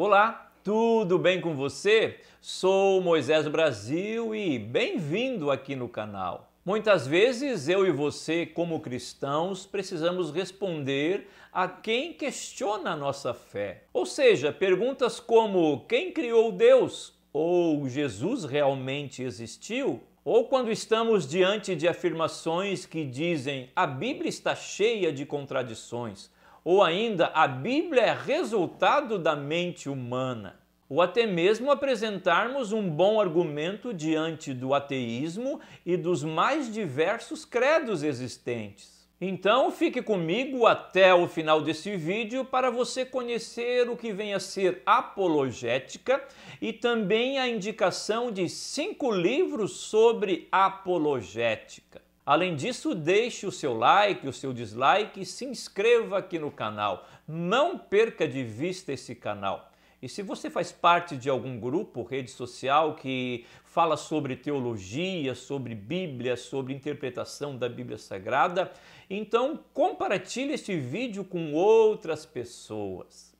Olá, tudo bem com você? Sou Moisés Brasil e bem-vindo aqui no canal. Muitas vezes eu e você, como cristãos, precisamos responder a quem questiona a nossa fé. Ou seja, perguntas como: quem criou Deus? Ou Jesus realmente existiu? ou quando estamos diante de afirmações que dizem a Bíblia está cheia de contradições, ou ainda a Bíblia é resultado da mente humana, ou até mesmo apresentarmos um bom argumento diante do ateísmo e dos mais diversos credos existentes. Então fique comigo até o final desse vídeo para você conhecer o que vem a ser apologética e também a indicação de cinco livros sobre apologética. Além disso, deixe o seu like, o seu dislike e se inscreva aqui no canal. Não perca de vista esse canal. E se você faz parte de algum grupo, rede social que fala sobre teologia, sobre Bíblia, sobre interpretação da Bíblia Sagrada, então compartilhe este vídeo com outras pessoas.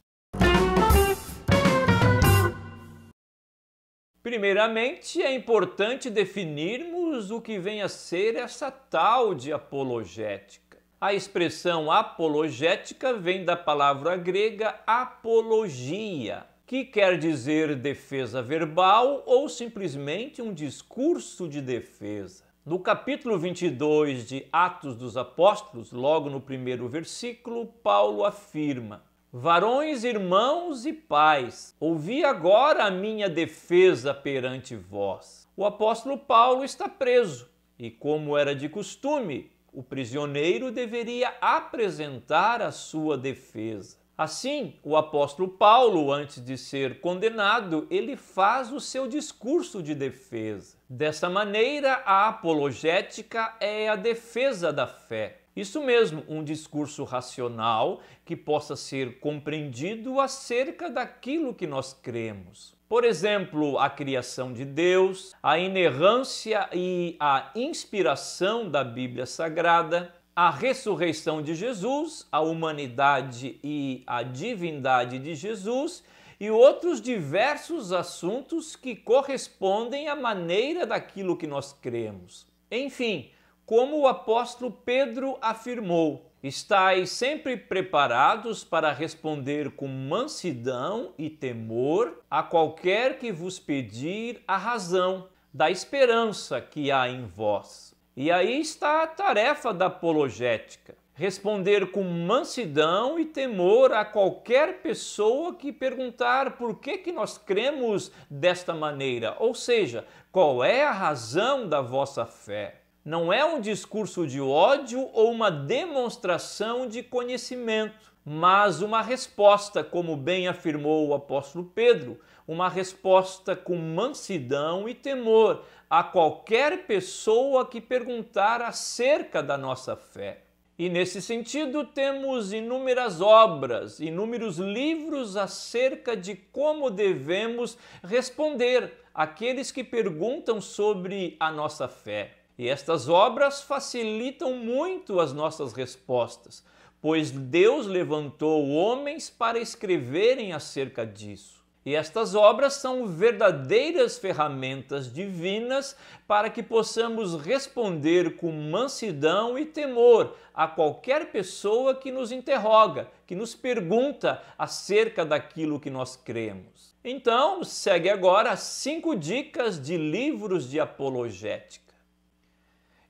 Primeiramente, é importante definirmos menos o que vem a ser essa tal de apologética. A expressão apologética vem da palavra grega apologia, que quer dizer defesa verbal ou simplesmente um discurso de defesa. No capítulo 22 de Atos dos Apóstolos, logo no primeiro versículo, Paulo afirma: Varões, irmãos e pais, ouvi agora a minha defesa perante vós. O apóstolo Paulo está preso e, como era de costume, o prisioneiro deveria apresentar a sua defesa. Assim, o apóstolo Paulo, antes de ser condenado, ele faz o seu discurso de defesa. Dessa maneira, a apologética é a defesa da fé. Isso mesmo, um discurso racional que possa ser compreendido acerca daquilo que nós cremos. Por exemplo, a criação de Deus, a inerrância e a inspiração da Bíblia Sagrada, a ressurreição de Jesus, a humanidade e a divindade de Jesus e outros diversos assuntos que correspondem à maneira daquilo que nós cremos. Enfim, como o apóstolo Pedro afirmou: estais sempre preparados para responder com mansidão e temor a qualquer que vos pedir a razão da esperança que há em vós. E aí está a tarefa da apologética: responder com mansidão e temor a qualquer pessoa que perguntar por que, que nós cremos desta maneira, ou seja, qual é a razão da vossa fé não é um discurso de ódio ou uma demonstração de conhecimento, mas uma resposta, como bem afirmou o apóstolo Pedro, uma resposta com mansidão e temor a qualquer pessoa que perguntar acerca da nossa fé. E nesse sentido, temos inúmeras obras, inúmeros livros acerca de como devemos responder àqueles que perguntam sobre a nossa fé. E estas obras facilitam muito as nossas respostas, pois Deus levantou homens para escreverem acerca disso. E estas obras são verdadeiras ferramentas divinas para que possamos responder com mansidão e temor a qualquer pessoa que nos interroga, que nos pergunta acerca daquilo que nós cremos. Então, segue agora cinco dicas de livros de apologética.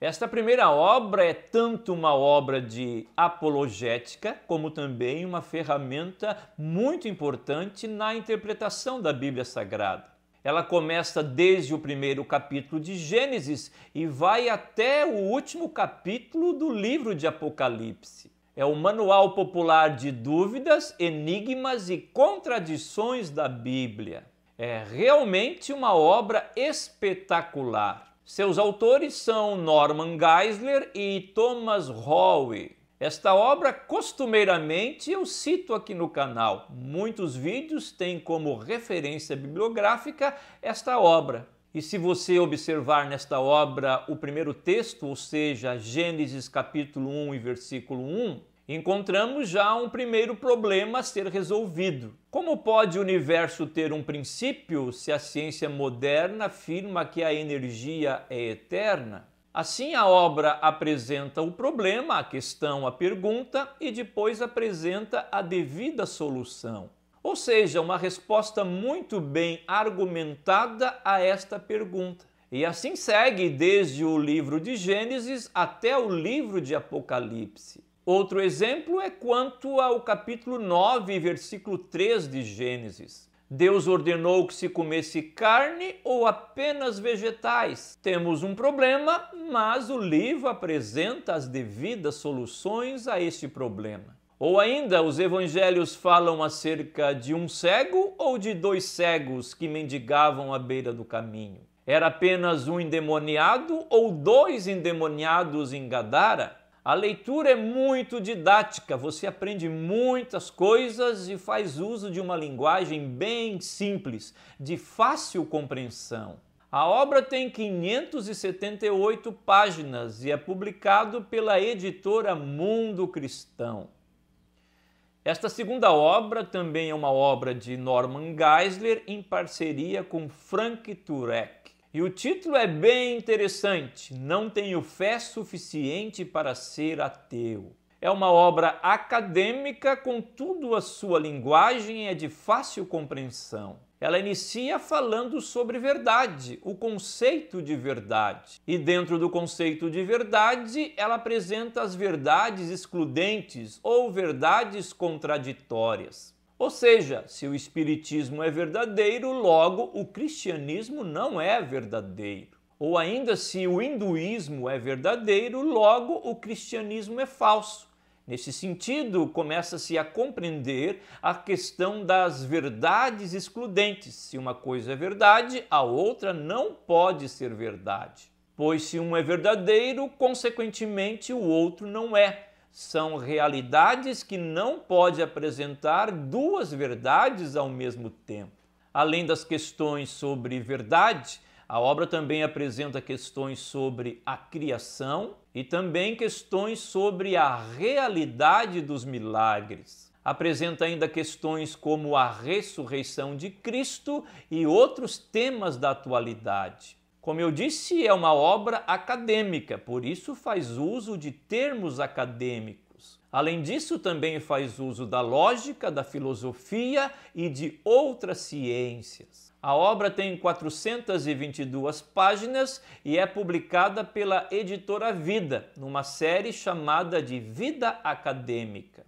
Esta primeira obra é tanto uma obra de apologética, como também uma ferramenta muito importante na interpretação da Bíblia Sagrada. Ela começa desde o primeiro capítulo de Gênesis e vai até o último capítulo do livro de Apocalipse. É o manual popular de dúvidas, enigmas e contradições da Bíblia. É realmente uma obra espetacular. Seus autores são Norman Geisler e Thomas Howe. Esta obra, costumeiramente, eu cito aqui no canal. Muitos vídeos têm como referência bibliográfica esta obra. E se você observar nesta obra o primeiro texto, ou seja, Gênesis capítulo 1 e versículo 1, encontramos já um primeiro problema a ser resolvido. Como pode o universo ter um princípio se a ciência moderna afirma que a energia é eterna? Assim, a obra apresenta o problema, a questão, a pergunta e depois apresenta a devida solução. Ou seja, uma resposta muito bem argumentada a esta pergunta. E assim segue desde o livro de Gênesis até o livro de Apocalipse. Outro exemplo é quanto ao capítulo 9, versículo 3 de Gênesis. Deus ordenou que se comesse carne ou apenas vegetais. Temos um problema, mas o livro apresenta as devidas soluções a este problema. Ou ainda, os evangelhos falam acerca de um cego ou de dois cegos que mendigavam à beira do caminho. Era apenas um endemoniado ou dois endemoniados em Gadara? A leitura é muito didática, você aprende muitas coisas e faz uso de uma linguagem bem simples, de fácil compreensão. A obra tem 578 páginas e é publicado pela editora Mundo Cristão. Esta segunda obra também é uma obra de Norman Geisler em parceria com Frank Turek. E o título é bem interessante: Não tenho fé suficiente para ser ateu. É uma obra acadêmica, contudo, a sua linguagem é de fácil compreensão. Ela inicia falando sobre verdade, o conceito de verdade. E dentro do conceito de verdade, ela apresenta as verdades excludentes ou verdades contraditórias. Ou seja, se o Espiritismo é verdadeiro, logo o cristianismo não é verdadeiro. Ou ainda, se o hinduísmo é verdadeiro, logo o cristianismo é falso. Nesse sentido, começa-se a compreender a questão das verdades excludentes. Se uma coisa é verdade, a outra não pode ser verdade. Pois se um é verdadeiro, consequentemente o outro não é são realidades que não pode apresentar duas verdades ao mesmo tempo. Além das questões sobre verdade, a obra também apresenta questões sobre a criação e também questões sobre a realidade dos milagres. Apresenta ainda questões como a ressurreição de Cristo e outros temas da atualidade. Como eu disse, é uma obra acadêmica, por isso faz uso de termos acadêmicos. Além disso, também faz uso da lógica, da filosofia e de outras ciências. A obra tem 422 páginas e é publicada pela editora Vida, numa série chamada de Vida Acadêmica.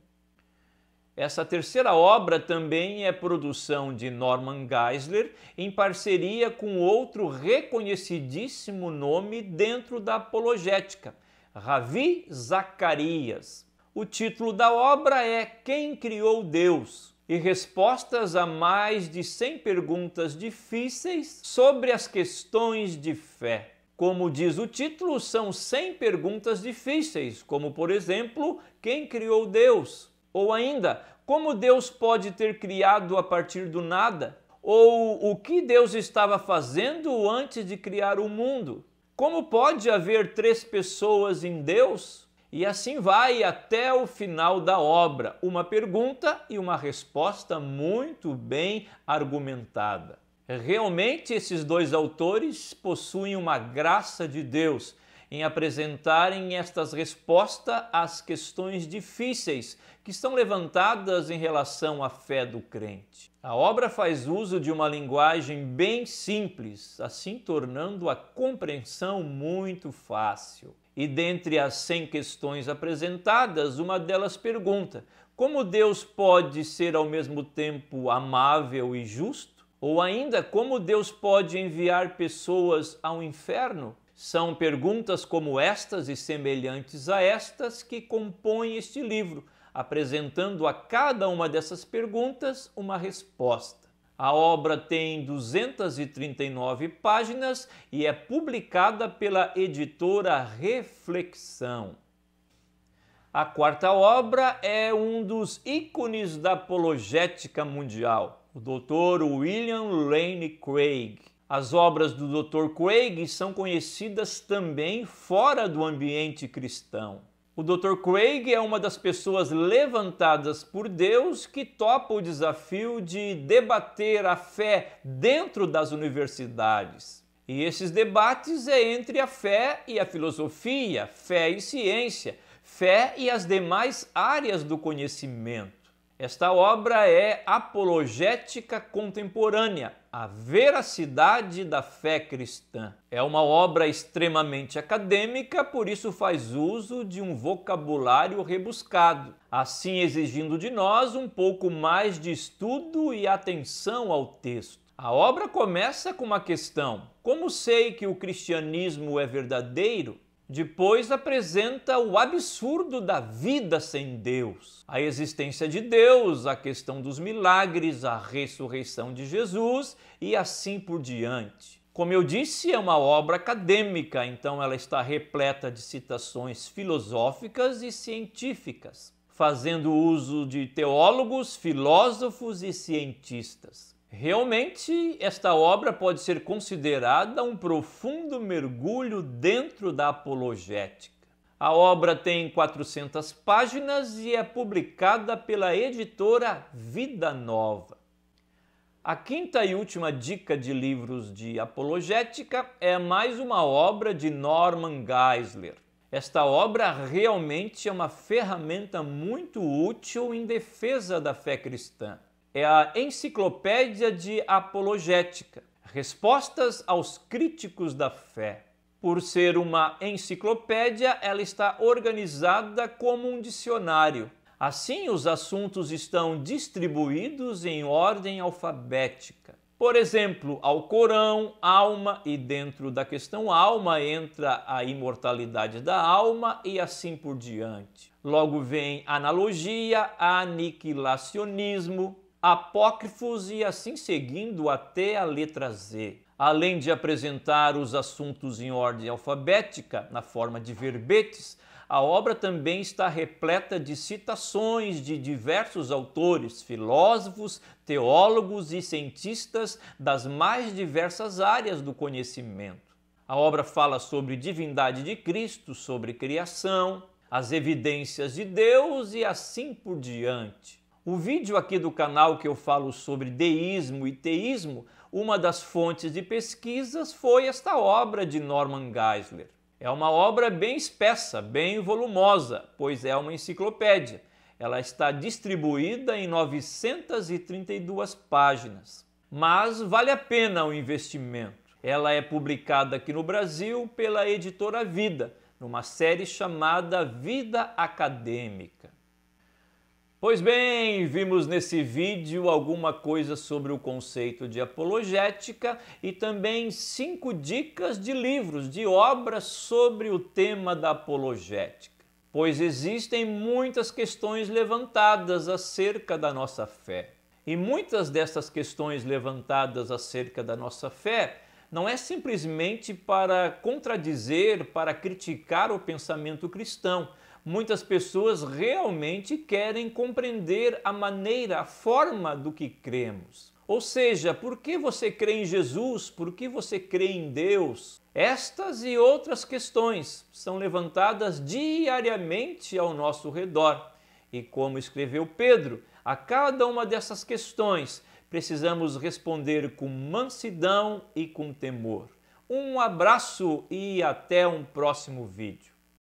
Essa terceira obra também é produção de Norman Geisler, em parceria com outro reconhecidíssimo nome dentro da apologética, Ravi Zacarias. O título da obra é Quem Criou Deus? E respostas a mais de 100 perguntas difíceis sobre as questões de fé. Como diz o título, são 100 perguntas difíceis, como por exemplo, quem criou Deus? Ou ainda, como Deus pode ter criado a partir do nada? Ou o que Deus estava fazendo antes de criar o mundo? Como pode haver três pessoas em Deus? E assim vai até o final da obra, uma pergunta e uma resposta muito bem argumentada. Realmente, esses dois autores possuem uma graça de Deus em apresentarem estas respostas às questões difíceis que estão levantadas em relação à fé do crente. A obra faz uso de uma linguagem bem simples, assim tornando a compreensão muito fácil. E dentre as 100 questões apresentadas, uma delas pergunta: como Deus pode ser ao mesmo tempo amável e justo? Ou ainda, como Deus pode enviar pessoas ao inferno são perguntas como estas e semelhantes a estas que compõem este livro, apresentando a cada uma dessas perguntas uma resposta. A obra tem 239 páginas e é publicada pela editora Reflexão. A quarta obra é um dos ícones da apologética mundial, o Dr. William Lane Craig. As obras do Dr. Craig são conhecidas também fora do ambiente cristão. O Dr. Craig é uma das pessoas levantadas por Deus que topa o desafio de debater a fé dentro das universidades. E esses debates é entre a fé e a filosofia, fé e ciência, fé e as demais áreas do conhecimento. Esta obra é apologética contemporânea, a veracidade da fé cristã. É uma obra extremamente acadêmica, por isso faz uso de um vocabulário rebuscado, assim exigindo de nós um pouco mais de estudo e atenção ao texto. A obra começa com uma questão: como sei que o cristianismo é verdadeiro? Depois apresenta o absurdo da vida sem Deus, a existência de Deus, a questão dos milagres, a ressurreição de Jesus e assim por diante. Como eu disse, é uma obra acadêmica, então ela está repleta de citações filosóficas e científicas, fazendo uso de teólogos, filósofos e cientistas. Realmente, esta obra pode ser considerada um profundo mergulho dentro da apologética. A obra tem 400 páginas e é publicada pela editora Vida Nova. A quinta e última dica de livros de apologética é mais uma obra de Norman Geisler. Esta obra realmente é uma ferramenta muito útil em defesa da fé cristã é a Enciclopédia de Apologética, Respostas aos Críticos da Fé. Por ser uma enciclopédia, ela está organizada como um dicionário. Assim, os assuntos estão distribuídos em ordem alfabética. Por exemplo, ao Corão, alma, e dentro da questão alma entra a imortalidade da alma e assim por diante. Logo vem analogia, aniquilacionismo, apócrifos e assim seguindo até a letra Z. Além de apresentar os assuntos em ordem alfabética, na forma de verbetes, a obra também está repleta de citações de diversos autores, filósofos, teólogos e cientistas das mais diversas áreas do conhecimento. A obra fala sobre divindade de Cristo, sobre criação, as evidências de Deus e assim por diante. O vídeo aqui do canal que eu falo sobre deísmo e teísmo, uma das fontes de pesquisas foi esta obra de Norman Geisler. É uma obra bem espessa, bem volumosa, pois é uma enciclopédia. Ela está distribuída em 932 páginas. Mas vale a pena o investimento. Ela é publicada aqui no Brasil pela editora Vida, numa série chamada Vida Acadêmica. Pois bem, vimos nesse vídeo alguma coisa sobre o conceito de apologética e também cinco dicas de livros, de obras sobre o tema da apologética. Pois existem muitas questões levantadas acerca da nossa fé. E muitas dessas questões levantadas acerca da nossa fé não é simplesmente para contradizer, para criticar o pensamento cristão muitas pessoas realmente querem compreender a maneira, a forma do que cremos. Ou seja, por que você crê em Jesus? Por que você crê em Deus? Estas e outras questões são levantadas diariamente ao nosso redor. E como escreveu Pedro, a cada uma dessas questões precisamos responder com mansidão e com temor. Um abraço e até um próximo vídeo.